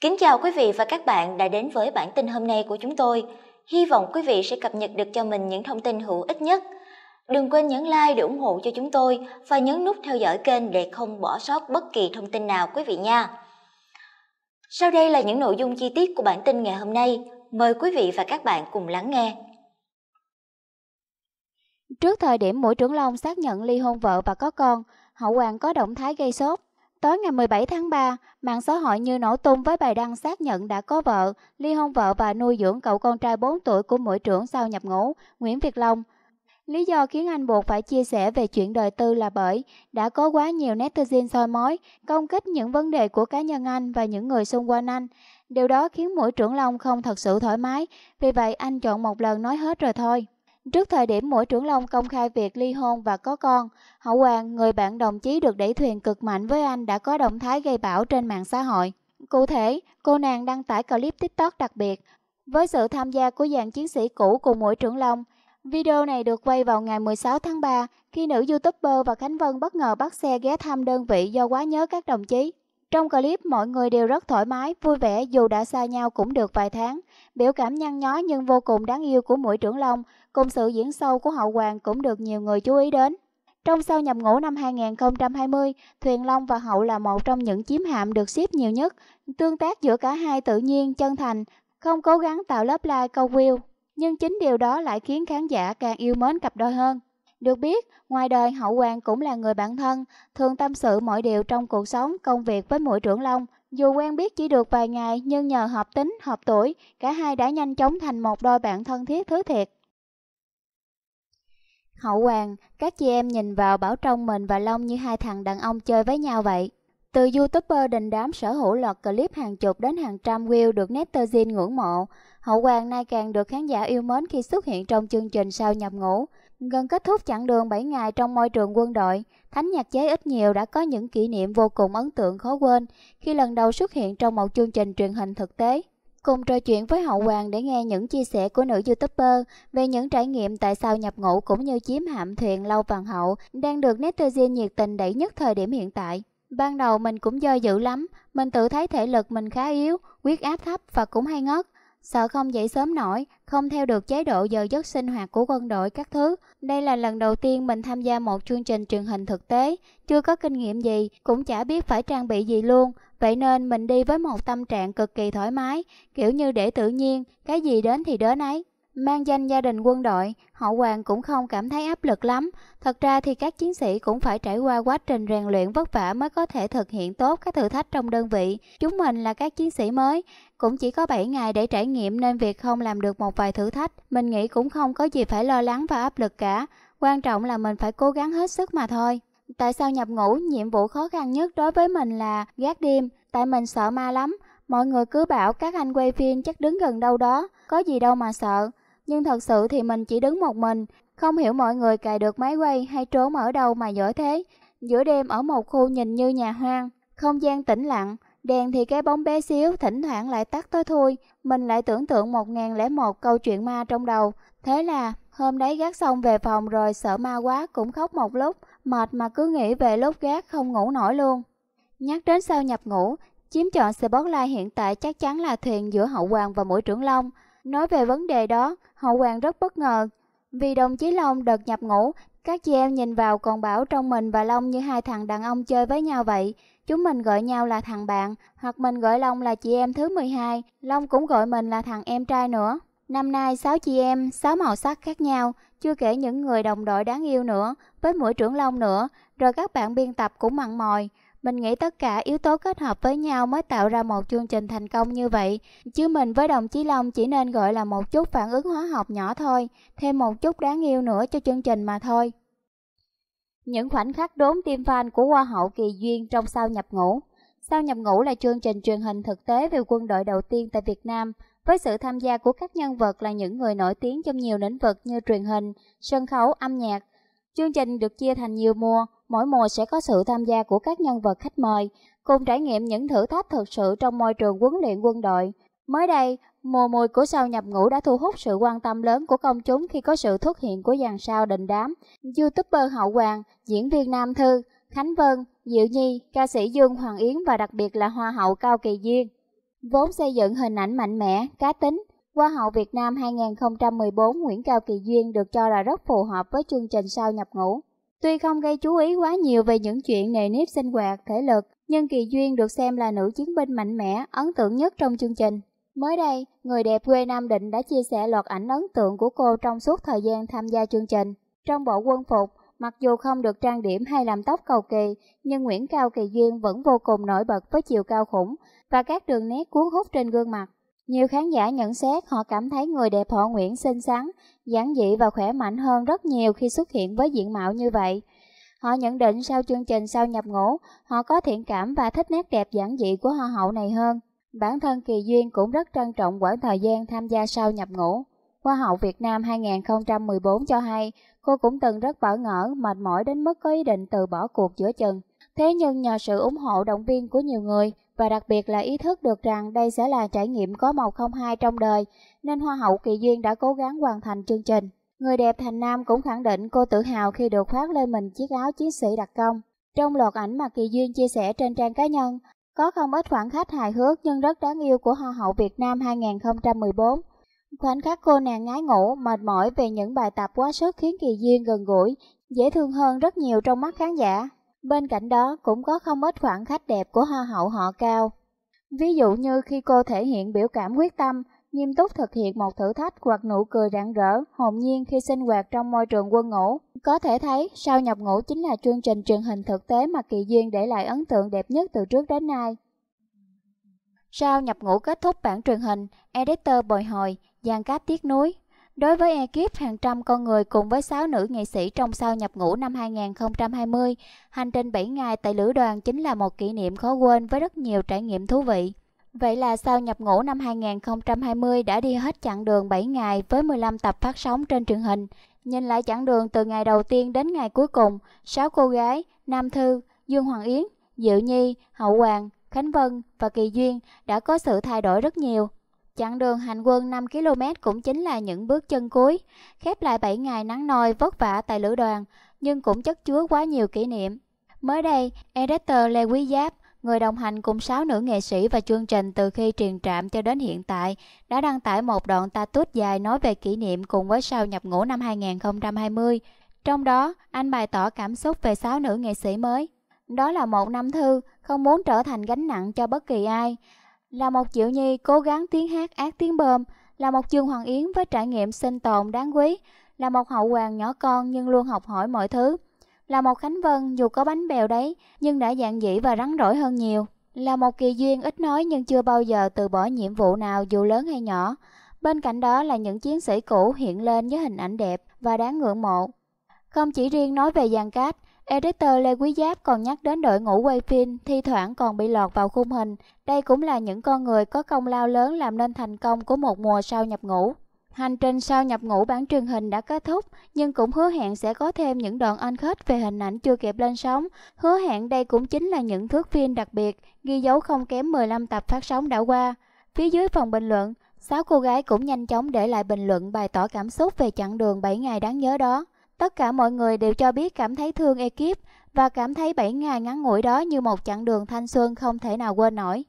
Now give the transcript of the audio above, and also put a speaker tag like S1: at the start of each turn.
S1: Kính chào quý vị và các bạn đã đến với bản tin hôm nay của chúng tôi. Hy vọng quý vị sẽ cập nhật được cho mình những thông tin hữu ích nhất. Đừng quên nhấn like để ủng hộ cho chúng tôi và nhấn nút theo dõi kênh để không bỏ sót bất kỳ thông tin nào quý vị nha. Sau đây là những nội dung chi tiết của bản tin ngày hôm nay. Mời quý vị và các bạn cùng lắng nghe. Trước thời điểm mũi trưởng Long xác nhận ly hôn vợ và có con, Hậu Hoàng có động thái gây sốt. Tối ngày 17 tháng 3, mạng xã hội như nổ tung với bài đăng xác nhận đã có vợ, ly hôn vợ và nuôi dưỡng cậu con trai 4 tuổi của mũi trưởng sau nhập ngũ, Nguyễn Việt Long. Lý do khiến anh buộc phải chia sẻ về chuyện đời tư là bởi đã có quá nhiều netizen soi mói, công kích những vấn đề của cá nhân anh và những người xung quanh anh. Điều đó khiến mũi trưởng Long không thật sự thoải mái, vì vậy anh chọn một lần nói hết rồi thôi. Trước thời điểm mỗi trưởng long công khai việc ly hôn và có con, Hậu Hoàng, người bạn đồng chí được đẩy thuyền cực mạnh với anh đã có động thái gây bão trên mạng xã hội. Cụ thể, cô nàng đăng tải clip TikTok đặc biệt với sự tham gia của dàn chiến sĩ cũ cùng mũi trưởng long. Video này được quay vào ngày 16 tháng 3 khi nữ youtuber và Khánh Vân bất ngờ bắt xe ghé thăm đơn vị do quá nhớ các đồng chí. Trong clip mọi người đều rất thoải mái, vui vẻ dù đã xa nhau cũng được vài tháng. Biểu cảm nhăn nhó nhưng vô cùng đáng yêu của mũi trưởng long cùng sự diễn sâu của Hậu Hoàng cũng được nhiều người chú ý đến. Trong sau nhập ngũ năm 2020, Thuyền Long và Hậu là một trong những chiếm hạm được xếp nhiều nhất. Tương tác giữa cả hai tự nhiên, chân thành, không cố gắng tạo lớp like câu view. Nhưng chính điều đó lại khiến khán giả càng yêu mến cặp đôi hơn. Được biết, ngoài đời Hậu Hoàng cũng là người bạn thân, thường tâm sự mọi điều trong cuộc sống, công việc với mũi trưởng Long. Dù quen biết chỉ được vài ngày nhưng nhờ hợp tính, hợp tuổi, cả hai đã nhanh chóng thành một đôi bạn thân thiết thứ thiệt. Hậu hoàng, các chị em nhìn vào Bảo Trong mình và Long như hai thằng đàn ông chơi với nhau vậy. Từ youtuber đình đám sở hữu loạt clip hàng chục đến hàng trăm view được netizen ngưỡng mộ, Hậu Hoàng nay càng được khán giả yêu mến khi xuất hiện trong chương trình sau nhập ngũ. Gần kết thúc chặng đường 7 ngày trong môi trường quân đội, Thánh Nhạc Chế ít nhiều đã có những kỷ niệm vô cùng ấn tượng khó quên khi lần đầu xuất hiện trong một chương trình truyền hình thực tế cùng trò chuyện với Hậu Hoàng để nghe những chia sẻ của nữ youtuber về những trải nghiệm tại sao nhập ngũ cũng như chiếm hạm thuyền Lâu Vàng Hậu đang được netizen nhiệt tình đẩy nhất thời điểm hiện tại. Ban đầu mình cũng do dự lắm, mình tự thấy thể lực mình khá yếu, huyết áp thấp và cũng hay ngất, sợ không dậy sớm nổi, không theo được chế độ giờ giấc sinh hoạt của quân đội các thứ. Đây là lần đầu tiên mình tham gia một chương trình truyền hình thực tế, chưa có kinh nghiệm gì, cũng chả biết phải trang bị gì luôn. Vậy nên mình đi với một tâm trạng cực kỳ thoải mái, kiểu như để tự nhiên, cái gì đến thì đến ấy. Mang danh gia đình quân đội, họ Hoàng cũng không cảm thấy áp lực lắm. Thật ra thì các chiến sĩ cũng phải trải qua quá trình rèn luyện vất vả mới có thể thực hiện tốt các thử thách trong đơn vị. Chúng mình là các chiến sĩ mới, cũng chỉ có 7 ngày để trải nghiệm nên việc không làm được một vài thử thách, mình nghĩ cũng không có gì phải lo lắng và áp lực cả. Quan trọng là mình phải cố gắng hết sức mà thôi. Tại sao nhập ngũ, nhiệm vụ khó khăn nhất đối với mình là gác đêm, tại mình sợ ma lắm. Mọi người cứ bảo các anh quay phim chắc đứng gần đâu đó, có gì đâu mà sợ nhưng thật sự thì mình chỉ đứng một mình, không hiểu mọi người cài được máy quay hay trốn ở đâu mà giỏi thế. Giữa đêm ở một khu nhìn như nhà hoang, không gian tĩnh lặng, đèn thì cái bóng bé xíu thỉnh thoảng lại tắt tới thôi Mình lại tưởng tượng 1001 câu chuyện ma trong đầu. Thế là hôm đấy gác xong về phòng rồi sợ ma quá cũng khóc một lúc, mệt mà cứ nghĩ về lúc gác không ngủ nổi luôn. Nhắc đến sau nhập ngủ, chiếm chọn Spotlight hiện tại chắc chắn là thuyền giữa hậu hoàng và mũi trưởng long. Nói về vấn đề đó, Hậu Hoàng rất bất ngờ. Vì đồng chí Long đợt nhập ngũ, các chị em nhìn vào còn bảo trong mình và Long như hai thằng đàn ông chơi với nhau vậy. Chúng mình gọi nhau là thằng bạn, hoặc mình gọi Long là chị em thứ 12, Long cũng gọi mình là thằng em trai nữa. Năm nay sáu chị em, sáu màu sắc khác nhau, chưa kể những người đồng đội đáng yêu nữa, với mũi trưởng Long nữa, rồi các bạn biên tập cũng mặn mòi. Mình nghĩ tất cả yếu tố kết hợp với nhau mới tạo ra một chương trình thành công như vậy. Chứ mình với đồng chí Long chỉ nên gọi là một chút phản ứng hóa học nhỏ thôi, thêm một chút đáng yêu nữa cho chương trình mà thôi. Những khoảnh khắc đốn tim fan của Hoa hậu Kỳ Duyên trong sao nhập ngũ. Sao nhập ngũ là chương trình truyền hình thực tế về quân đội đầu tiên tại Việt Nam, với sự tham gia của các nhân vật là những người nổi tiếng trong nhiều lĩnh vực như truyền hình, sân khấu, âm nhạc. Chương trình được chia thành nhiều mùa, mỗi mùa sẽ có sự tham gia của các nhân vật khách mời, cùng trải nghiệm những thử thách thực sự trong môi trường huấn luyện quân đội. Mới đây, mùa mùi của sao nhập ngũ đã thu hút sự quan tâm lớn của công chúng khi có sự xuất hiện của dàn sao đình đám, youtuber Hậu Hoàng, diễn viên Nam Thư, Khánh Vân, Diệu Nhi, ca sĩ Dương Hoàng Yến và đặc biệt là Hoa hậu Cao Kỳ Duyên. Vốn xây dựng hình ảnh mạnh mẽ, cá tính, Hoa hậu Việt Nam 2014 Nguyễn Cao Kỳ Duyên được cho là rất phù hợp với chương trình sau nhập ngũ. Tuy không gây chú ý quá nhiều về những chuyện nề nếp sinh hoạt, thể lực, nhưng Kỳ Duyên được xem là nữ chiến binh mạnh mẽ, ấn tượng nhất trong chương trình. Mới đây, người đẹp quê Nam Định đã chia sẻ loạt ảnh ấn tượng của cô trong suốt thời gian tham gia chương trình. Trong bộ quân phục, mặc dù không được trang điểm hay làm tóc cầu kỳ, nhưng Nguyễn Cao Kỳ Duyên vẫn vô cùng nổi bật với chiều cao khủng và các đường nét cuốn hút trên gương mặt. Nhiều khán giả nhận xét họ cảm thấy người đẹp họ Nguyễn xinh xắn, giản dị và khỏe mạnh hơn rất nhiều khi xuất hiện với diện mạo như vậy. Họ nhận định sau chương trình sau nhập ngũ, họ có thiện cảm và thích nét đẹp giản dị của hoa hậu này hơn. Bản thân Kỳ Duyên cũng rất trân trọng quãng thời gian tham gia sau nhập ngũ. Hoa hậu Việt Nam 2014 cho hay, cô cũng từng rất bỡ ngỡ, mệt mỏi đến mức có ý định từ bỏ cuộc giữa chừng. Thế nhưng nhờ sự ủng hộ động viên của nhiều người, và đặc biệt là ý thức được rằng đây sẽ là trải nghiệm có màu không hai trong đời, nên Hoa hậu Kỳ Duyên đã cố gắng hoàn thành chương trình. Người đẹp Thành Nam cũng khẳng định cô tự hào khi được khoác lên mình chiếc áo chiến sĩ đặc công. Trong loạt ảnh mà Kỳ Duyên chia sẻ trên trang cá nhân, có không ít khoảng khắc hài hước nhưng rất đáng yêu của Hoa hậu Việt Nam 2014. Khoảnh khắc cô nàng ngái ngủ, mệt mỏi về những bài tập quá sức khiến Kỳ Duyên gần gũi, dễ thương hơn rất nhiều trong mắt khán giả. Bên cạnh đó cũng có không ít khoảng khách đẹp của hoa hậu họ cao. Ví dụ như khi cô thể hiện biểu cảm quyết tâm, nghiêm túc thực hiện một thử thách hoặc nụ cười rạng rỡ, hồn nhiên khi sinh hoạt trong môi trường quân ngũ. Có thể thấy, sao nhập ngũ chính là chương trình truyền hình thực tế mà Kỳ Duyên để lại ấn tượng đẹp nhất từ trước đến nay. Sau nhập ngũ kết thúc bản truyền hình, editor bồi hồi, dàn Cáp tiếc nuối, Đối với ekip hàng trăm con người cùng với 6 nữ nghệ sĩ trong sau nhập ngũ năm 2020, hành trình 7 ngày tại lữ đoàn chính là một kỷ niệm khó quên với rất nhiều trải nghiệm thú vị. Vậy là sau nhập ngũ năm 2020 đã đi hết chặng đường 7 ngày với 15 tập phát sóng trên truyền hình. Nhìn lại chặng đường từ ngày đầu tiên đến ngày cuối cùng, 6 cô gái, Nam Thư, Dương Hoàng Yến, Diệu Nhi, Hậu Hoàng, Khánh Vân và Kỳ Duyên đã có sự thay đổi rất nhiều. Chặng đường hành quân 5 km cũng chính là những bước chân cuối, khép lại 7 ngày nắng nồi vất vả tại lữ đoàn, nhưng cũng chất chứa quá nhiều kỷ niệm. Mới đây, editor Lê Quý Giáp, người đồng hành cùng 6 nữ nghệ sĩ và chương trình từ khi truyền trạm cho đến hiện tại, đã đăng tải một đoạn ta dài nói về kỷ niệm cùng với sau nhập ngũ năm 2020. Trong đó, anh bày tỏ cảm xúc về 6 nữ nghệ sĩ mới. Đó là một năm thư, không muốn trở thành gánh nặng cho bất kỳ ai là một diệu nhi cố gắng tiếng hát ác tiếng bơm, là một trường hoàng yến với trải nghiệm sinh tồn đáng quý, là một hậu hoàng nhỏ con nhưng luôn học hỏi mọi thứ, là một khánh vân dù có bánh bèo đấy nhưng đã dạng dĩ và rắn rỏi hơn nhiều, là một kỳ duyên ít nói nhưng chưa bao giờ từ bỏ nhiệm vụ nào dù lớn hay nhỏ. Bên cạnh đó là những chiến sĩ cũ hiện lên với hình ảnh đẹp và đáng ngưỡng mộ. Không chỉ riêng nói về Giang Cát, Editor Lê Quý Giáp còn nhắc đến đội ngũ quay phim thi thoảng còn bị lọt vào khung hình. Đây cũng là những con người có công lao lớn làm nên thành công của một mùa sau nhập ngũ. Hành trình sau nhập ngũ bản truyền hình đã kết thúc, nhưng cũng hứa hẹn sẽ có thêm những đoạn anh khách về hình ảnh chưa kịp lên sóng. Hứa hẹn đây cũng chính là những thước phim đặc biệt, ghi dấu không kém 15 tập phát sóng đã qua. Phía dưới phòng bình luận, sáu cô gái cũng nhanh chóng để lại bình luận bày tỏ cảm xúc về chặng đường 7 ngày đáng nhớ đó. Tất cả mọi người đều cho biết cảm thấy thương ekip và cảm thấy 7 ngày ngắn ngủi đó như một chặng đường thanh xuân không thể nào quên nổi.